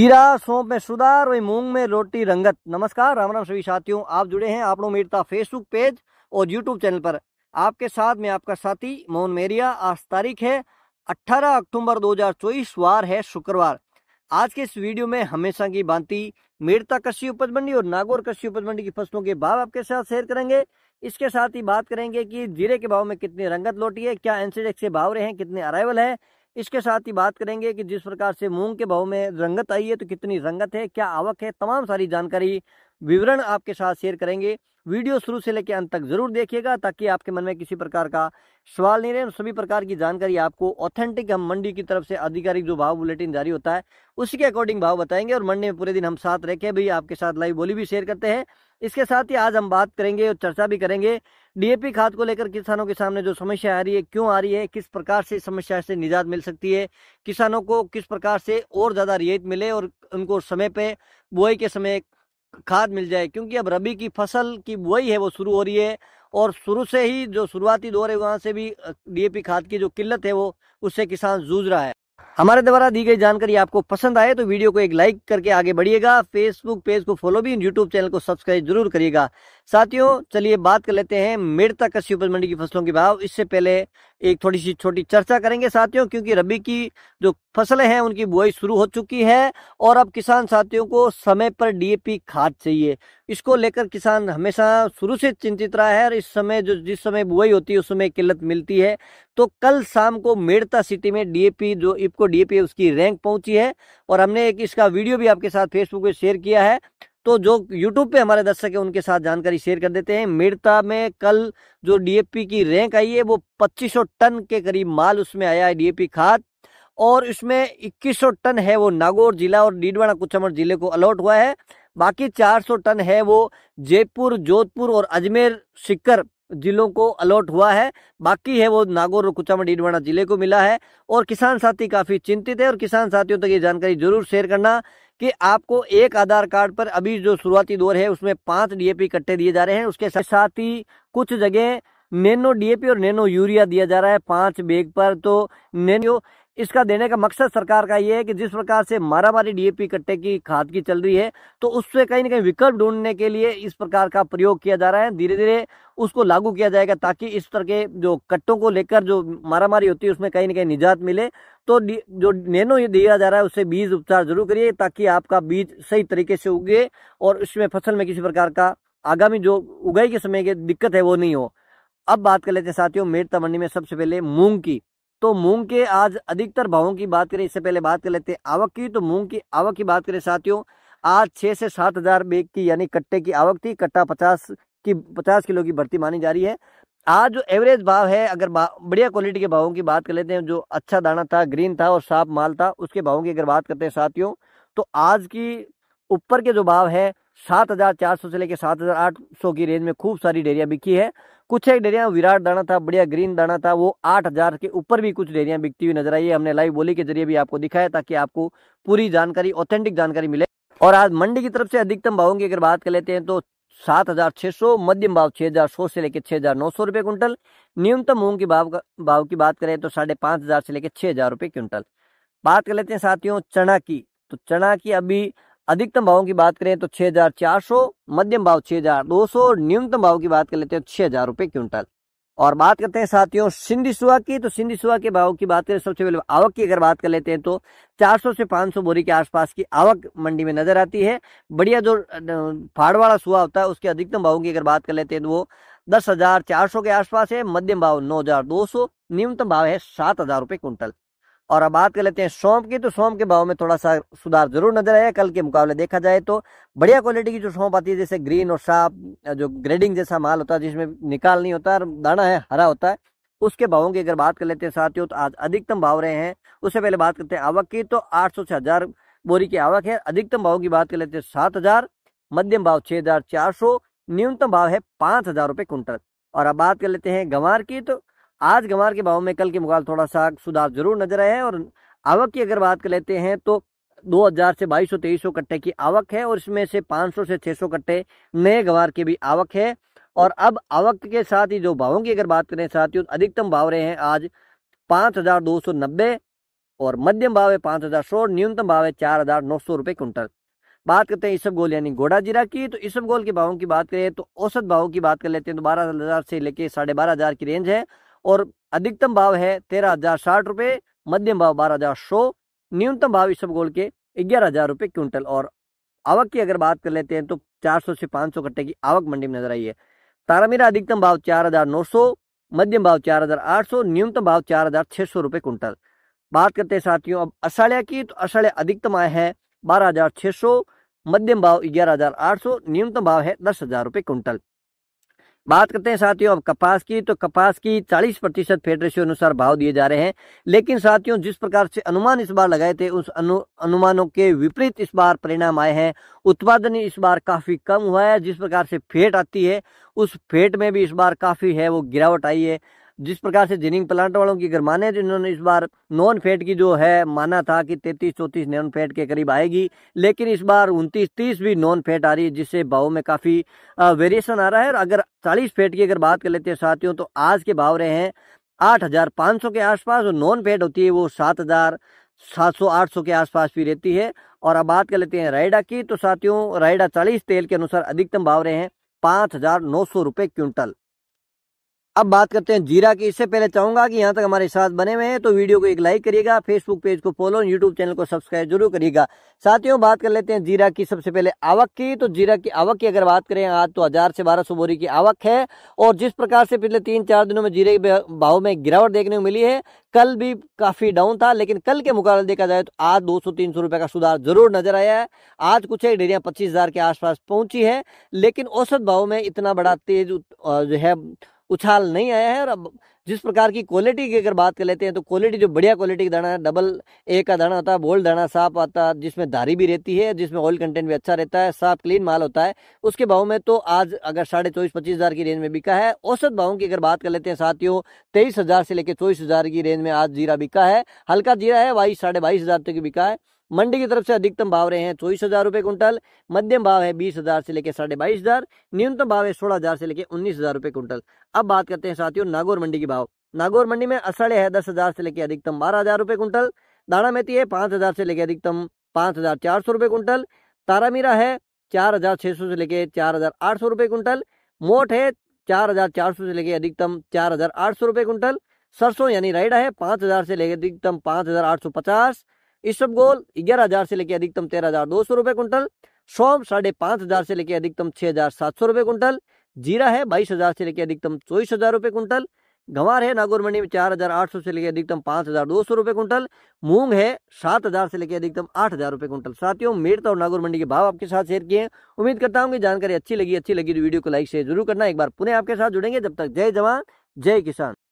हीरा सौंप में सुधार वही मूंग में रोटी रंगत नमस्कार राम राम सभी साथियों आप जुड़े हैं आप लोग मेरता फेसबुक पेज और यूट्यूब चैनल पर आपके साथ में आपका साथी मोहन मेरिया आज तारीख है 18 अक्टूबर 2024 वार है शुक्रवार आज के इस वीडियो में हमेशा की भांति मेरता कृषि उपज मंडी और नागौर कृषि उपज मंडी की फसलों के भाव आपके साथ शेयर करेंगे इसके साथ ही बात करेंगे कि जीरे के भाव में कितनी रंगत लौटी है क्या एनसीडेक्स के भाव रहे हैं कितने अराइवल है इसके साथ ही बात करेंगे कि जिस प्रकार से मूंग के भाव में रंगत आई है तो कितनी रंगत है क्या आवक है तमाम सारी जानकारी विवरण आपके साथ शेयर करेंगे वीडियो शुरू से लेकर अंत तक जरूर देखिएगा ताकि आपके मन में किसी प्रकार का सवाल नहीं रहे सभी प्रकार की जानकारी आपको ऑथेंटिक हम मंडी की तरफ से आधिकारिक जो भाव बुलेटिन जारी होता है उसके अकॉर्डिंग भाव बताएंगे और मंडी में पूरे दिन हम साथ रह के भी आपके साथ लाइव बोली भी शेयर करते हैं इसके साथ ही आज हम बात करेंगे और चर्चा भी करेंगे डीएपी खाद को लेकर किसानों के सामने जो समस्या आ रही है क्यों आ रही है किस प्रकार से समस्या से निजात मिल सकती है किसानों को किस प्रकार से और ज़्यादा रियायत मिले और उनको समय पे बुआई के समय खाद मिल जाए क्योंकि अब रबी की फसल की बुआई है वो शुरू हो रही है और शुरू से ही जो शुरुआती दौर है वहाँ से भी डीएपी खाद की जो किल्लत है वो उससे किसान जूझ रहा है हमारे द्वारा दी गई जानकारी आपको पसंद आए तो वीडियो को एक लाइक करके आगे बढ़िएगा फेसबुक पेज को फॉलो भी यूट्यूब चैनल को सब्सक्राइब जरूर करिएगा साथियों चलिए बात कर लेते हैं मेड़ता कृषि उपज मंडी की फसलों के भाव इससे पहले एक थोड़ी सी छोटी चर्चा करेंगे साथियों क्योंकि रबी की जो फसलें हैं उनकी बुआई शुरू हो चुकी है और अब किसान साथियों को समय पर डीएपी खाद चाहिए इसको लेकर किसान हमेशा शुरू से चिंतित रहा है और इस समय जो जिस समय बुआई होती है उस समय किल्लत मिलती है तो कल शाम को मेड़ता सिटी में डीएपी जो इपको डीएपी उसकी रैंक पहुंची है और हमने एक इसका वीडियो भी आपके साथ फेसबुक पे शेयर किया है तो जो YouTube पे हमारे दर्शक है उनके साथ जानकारी शेयर कर देते हैं मिर्ता में कल जो डीएपी की रैंक आई है वो 2500 टन के करीब माल उसमें आया है डीएपी खाद और इसमें 2100 टन है वो नागौर जिला और डीडवाना कुचामठ जिले को अलॉट हुआ है बाकी 400 टन है वो जयपुर जोधपुर और अजमेर सिक्कर जिलों को अलॉट हुआ है बाकी है वो नागौर और कुचामठ डीडवाना जिले को मिला है और किसान साथी काफ़ी चिंतित है और किसान साथियों तक तो ये जानकारी जरूर शेयर करना कि आपको एक आधार कार्ड पर अभी जो शुरुआती दौर है उसमें पांच डीएपी कट्टे दिए जा रहे हैं उसके साथ ही कुछ जगह नैनो डीएपी और नैनो यूरिया दिया जा रहा है पांच बैग पर तो नैनो इसका देने का मकसद सरकार का ये है कि जिस प्रकार से मारामारी डीएपी कट्टे की खाद की चल रही है तो उससे कहीं ना कहीं विकल्प ढूंढने के लिए इस प्रकार का प्रयोग किया जा रहा है धीरे धीरे उसको लागू किया जाएगा ताकि इस तरह के जो कट्टों को लेकर जो मारामारी होती है उसमें कहीं ना कहीं निजात मिले तो जो नैनो ये दिया जा रहा है उससे बीज उपचार जरूर करिए ताकि आपका बीज सही तरीके से उगे और उसमें फसल में किसी प्रकार का आगामी जो उगाई के समय की दिक्कत है वो नहीं हो अब बात कर लेते हैं साथियों मेरता मंडी में सबसे पहले मूंग की तो मूंग के आज अधिकतर भावों की बात करें इससे पहले बात कर लेते हैं आवक की तो मूंग की आवक की बात करें साथियों आज छः से सात हजार बेग की यानी कट्टे की आवक थी कट्टा पचास की पचास किलो की भर्ती मानी जा रही है आज जो एवरेज भाव है अगर बढ़िया क्वालिटी के भावों की बात कर लेते हैं जो अच्छा दाना था ग्रीन था और साफ माल था उसके भावों की अगर बात करते हैं साथियों तो आज की ऊपर के जो भाव है सात हज़ार चार सौ से लेकर सात हज़ार आठ सौ की रेंज में खूब सारी डेरियाँ बिकी है कुछ एक डेरिया विराट दाना था बढ़िया ग्रीन दाना था वो आठ हज़ार के ऊपर भी कुछ डेरियाँ बिकती हुई नजर आई है हमने लाइव बोली के जरिए भी आपको दिखाया ताकि आपको पूरी जानकारी ऑथेंटिक जानकारी मिले और आज मंडी की तरफ से अधिकतम भावों की अगर बात कर लेते हैं तो सात हजार छह सौ मध्यम भाव छह हजार सौ से लेकर छह हजार नौ सौ रुपए क्विंटल न्यूनतम मूंग की भाव भाव की बात करें तो साढ़े पांच हजार से लेकर छह हजार रुपए क्विंटल बात कर लेते हैं साथियों चना की तो चना की अभी अधिकतम भावों की बात करें तो 6,400 मध्यम भाव 6,200 और न्यूनतम भाव की बात कर लेते हैं छह हजार रुपए क्विंटल और बात करते हैं साथियों सिंधी सुहा की तो सिंधी सुहा के भाव की बात करें सबसे पहले आवक की अगर बात कर लेते हैं तो 400 से 500 बोरी के आसपास की आवक मंडी में नजर आती है बढ़िया जो फाड़ वाला सुहा होता है उसके अधिकतम भाव की अगर बात कर लेते हैं तो वो दस हजार चार सौ के आसपास है मध्यम भाव नौ हजार दो सौ न्यूनतम भाव है सात हजार रुपए क्विंटल और अब बात कर लेते हैं सौंप की तो सौंप के भाव में थोड़ा सा सुधार जरूर नजर आया कल के मुकाबले देखा जाए तो बढ़िया क्वालिटी की जो सौंप आती है जैसे ग्रीन और साफ जो ग्रेडिंग जैसा माल होता है जिसमें निकाल नहीं होता दाना है हरा होता है उसके भावों की अगर बात कर लेते हैं साथियों तो आज अधिकतम भाव रहे हैं उससे पहले बात करते हैं आवक की तो आठ सौ हजार बोरी की आवक है अधिकतम भाव की बात कर लेते हैं सात हजार मध्यम भाव छह हजार चार सौ न्यूनतम भाव है पांच हजार रुपए कुंटल और अब बात कर लेते हैं गंवार की तो आज गंवार के भाव में कल के मुकाबले थोड़ा सा सुधार जरूर नजर आए हैं और आवक की अगर बात कर लेते हैं तो 2000 से 2200 तेईस कट्टे की आवक है और इसमें से 500 से 600 कट्टे नए गंवार की भी आवक है और अब आवक के साथ ही जो भावों की अगर बात करें साथियों अधिकतम भाव रहे हैं आज पाँच हजार दो सौ नब्बे और मध्यम भाव है पाँच हजार सौ न्यूनतम भाव है चार हजार नौ सौ बात करते हैं इसब गोल यानी घोड़ा जीरा की तो इसब गोल के भावों की बात करें तो औसत भावों की बात कर लेते हैं तो बारह हजार से लेके साढ़े बारह हजार की रेंज है और अधिकतम भाव है तेरह हजार साठ रुपये मध्यम भाव बारह हजार सौ न्यूनतम भाव इस गोल के ग्यारह हजार रुपये क्विंटल और आवक की अगर बात कर लेते हैं तो चार सौ से पांच सौ कट्टे की आवक मंडी में नजर आई है तारामीरा अधिकतम भाव चार हजार नौ सौ मध्यम भाव चार हजार आठ सौ न्यूनतम भाव चार हजार छह सौ रुपए कुंटल बात करते हैं साथियों अब अषाढ़िया की तो असाढ़िया अधिकतम आय है बारह हजार छह सौ मध्यम भाव ग्यारह हजार आठ सौ न्यूनतम भाव है दस हजार रुपये कुंटल बात करते हैं साथियों अब कपास की तो कपास की 40 प्रतिशत फेड रेशियो अनुसार भाव दिए जा रहे हैं लेकिन साथियों जिस प्रकार से अनुमान इस बार लगाए थे उस अनु अनुमानों के विपरीत इस बार परिणाम आए हैं उत्पादन इस बार काफ़ी कम हुआ है जिस प्रकार से फेट आती है उस फेट में भी इस बार काफ़ी है वो गिरावट आई है जिस प्रकार से जिनिंग प्लांट वालों की अगर माने तो इन्होंने इस बार नॉन फेट की जो है माना था कि तैतीस चौंतीस नॉन फेट के करीब आएगी लेकिन इस बार उनतीस तीस भी नॉन फेट आ रही है जिससे भाव में काफ़ी वेरिएशन आ रहा है और अगर चालीस फेट की अगर बात कर लेते हैं साथियों तो आज के भाव रहे हैं आठ हजार पाँच सौ के आसपास और नॉन फेट होती है वो सात हजार सात सौ आठ सौ के आसपास भी रहती है और अब बात कर लेते हैं रायडा की तो साथियों रायडा चालीस तेल के अनुसार अधिकतम भाव रहे हैं पाँच हजार नौ सौ रुपये क्विंटल अब बात करते हैं जीरा की इससे पहले चाहूंगा कि यहाँ तक हमारे साथ बने हुए हैं तो वीडियो को एक लाइक करिएगा फेसबुक पेज को फॉलो यूट्यूब चैनल को सब्सक्राइब जरूर करिएगा साथियों बात कर लेते हैं जीरा की सबसे पहले आवक की तो जीरा की आवक की अगर बात करें आज तो हजार से बारह सौ बोरी की आवक है और जिस प्रकार से पिछले तीन चार दिनों में जीरे के भाव में गिरावट देखने को मिली है कल भी काफी डाउन था लेकिन कल के मुकाबले देखा जाए तो आज दो सौ तीन सौ रुपए का सुधार जरूर नजर आया है आज कुछ एक डेरिया पच्चीस हजार के आसपास पहुंची है लेकिन औसत भाव में इतना बड़ा तेज जो है उछाल नहीं आया है और अब जिस प्रकार की क्वालिटी की अगर बात कर लेते हैं तो क्वालिटी जो बढ़िया क्वालिटी का दाना है डबल ए का दाना होता है बोल्ड दाना साफ आता है जिसमें धारी भी रहती है जिसमें ऑयल कंटेंट भी अच्छा रहता है साफ क्लीन माल होता है उसके भाव में तो आज अगर साढ़े चौबीस पच्चीस हज़ार की रेंज में बिका है औसत भावों की अगर बात कर लेते हैं साथियों तेईस हज़ार से लेकर चौबीस हज़ार की रेंज में आज जीरा बिका है हल्का जीरा है बाईस साढ़े बाईस हज़ार तक बिका है मंडी की तरफ से अधिकतम भाव रहे हैं चौबीस हजार रुपए कुंटल मध्यम भाव है बीस हजार से लेकर साढ़े बाईस हजार न्यूनतम भाव है सोलह हजार से लेकर उन्नीस हजार रुपए कुंटल अब बात करते हैं साथियों नागौर मंडी के भाव नागौर मंडी में असड़े है दस हजार से लेकर अधिकतम बारह हजार रुपये कुंटल दाणा मेथी है पांच हजार से लेकर अधिकतम पांच हजार चार सौ रुपए कुंटल तारामीरा है चार हजार छह सौ से लेकर चार हजार आठ सौ रुपये कुंटल मोट है चार हजार चार सौ से लेकर अधिकतम चार हजार आठ सौ रुपये कुंटल सरसों यानी राइडा है पांच हजार से लेकर अधिकतम पांच हजार आठ सौ पचास इसब गोल ग्यारह हजार से लेकर अधिकतम तेरह हजार दो सौ रुपए कुंटल सोम साढ़े पांच हजार से लेकर अधिकतम छह हजार सात सौ रुपए कुंटल जीरा है बाईस हजार से लेकर अधिकतम चौबीस हजार रुपए कुंटल गंवार है नागौर मंडी में चार हजार आठ सौ से लेकर अधिकतम पांच हजार दो सौ रुपए कुंटल मूंग है सात हजार से लेकर अधिकतम आठ हजार रुपए कुंटल साथियों मेरता तो और नागौर मंडी के भाव आपके साथ शेयर किए उम्मीद करता हूँ कि जानकारी अच्छी लगी अच्छी लगी तो वीडियो को लाइक शेयर जरूर करना एक बार पुनः आपके साथ जुड़ेंगे जब तक जय जवान जय किसान